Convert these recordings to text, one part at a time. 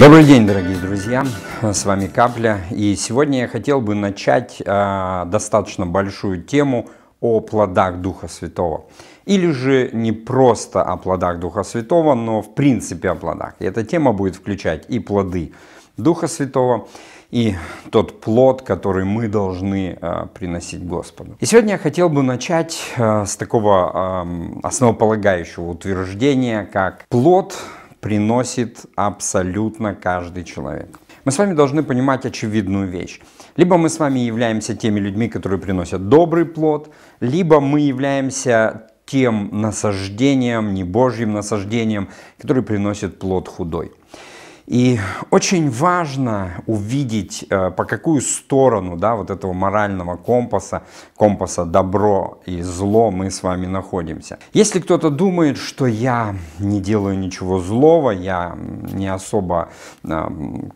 Добрый день, дорогие друзья! С вами Капля. И сегодня я хотел бы начать э, достаточно большую тему о плодах Духа Святого. Или же не просто о плодах Духа Святого, но в принципе о плодах. И эта тема будет включать и плоды Духа Святого, и тот плод, который мы должны э, приносить Господу. И сегодня я хотел бы начать э, с такого э, основополагающего утверждения, как плод – приносит абсолютно каждый человек. Мы с вами должны понимать очевидную вещь. Либо мы с вами являемся теми людьми, которые приносят добрый плод, либо мы являемся тем насаждением, не божьим насаждением, который приносит плод худой. И очень важно увидеть, э, по какую сторону да, вот этого морального компаса, компаса добро и зло мы с вами находимся. Если кто-то думает, что я не делаю ничего злого, я не особо э,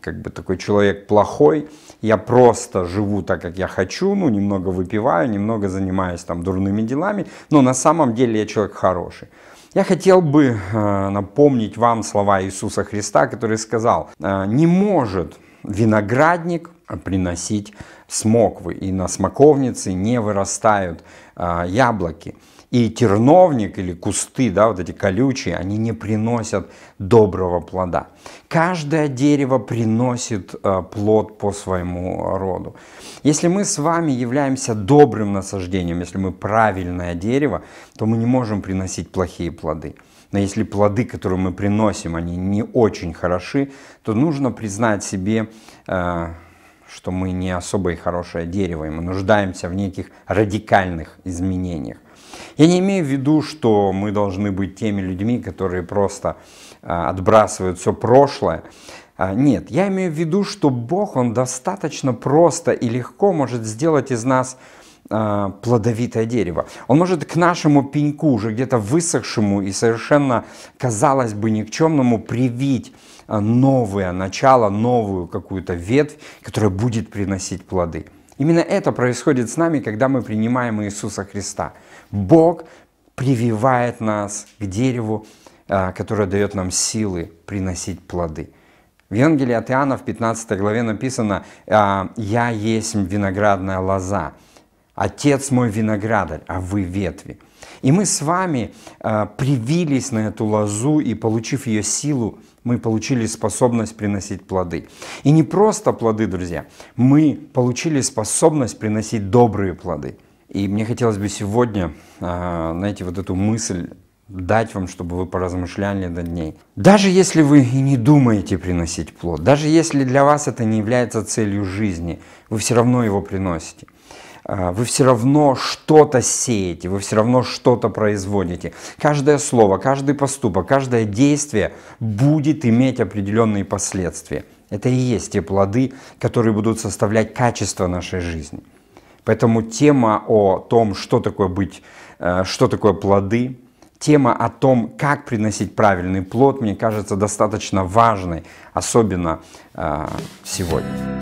как бы такой человек плохой, я просто живу так, как я хочу, ну, немного выпиваю, немного занимаюсь там дурными делами, но на самом деле я человек хороший я хотел бы э, напомнить вам слова Иисуса Христа, который сказал, «Э, не может виноградник Э, приносить смоквы, и на смоковнице не вырастают э, яблоки. И терновник или кусты, да, вот эти колючие, они не приносят доброго плода. Каждое дерево приносит э, плод по своему роду. Если мы с вами являемся добрым насаждением, если мы правильное дерево, то мы не можем приносить плохие плоды. Но если плоды, которые мы приносим, они не очень хороши, то нужно признать себе что мы не особо и хорошее дерево, и мы нуждаемся в неких радикальных изменениях. Я не имею в виду, что мы должны быть теми людьми, которые просто а, отбрасывают все прошлое. А, нет, я имею в виду, что Бог, Он достаточно просто и легко может сделать из нас а, плодовитое дерево. Он может к нашему пеньку, уже где-то высохшему и совершенно, казалось бы, никчемному, привить а, новое начало, новую какую-то ветвь, которая будет приносить плоды. Именно это происходит с нами, когда мы принимаем Иисуса Христа. Бог прививает нас к дереву, а, которое дает нам силы приносить плоды. В Евангелии от Иоанна в 15 главе написано «Я есть виноградная лоза». Отец мой виноградарь, а вы ветви. И мы с вами э, привились на эту лозу, и получив ее силу, мы получили способность приносить плоды. И не просто плоды, друзья, мы получили способность приносить добрые плоды. И мне хотелось бы сегодня, э, знаете, вот эту мысль дать вам, чтобы вы поразмышляли над ней. Даже если вы и не думаете приносить плод, даже если для вас это не является целью жизни, вы все равно его приносите. А, вы все равно что-то сеете, вы все равно что-то производите. Каждое слово, каждый поступок, каждое действие будет иметь определенные последствия. Это и есть те плоды, которые будут составлять качество нашей жизни. Поэтому тема о том, что такое быть, э, что такое плоды, тема о том, как приносить правильный плод, мне кажется достаточно важной, особенно а, сегодня.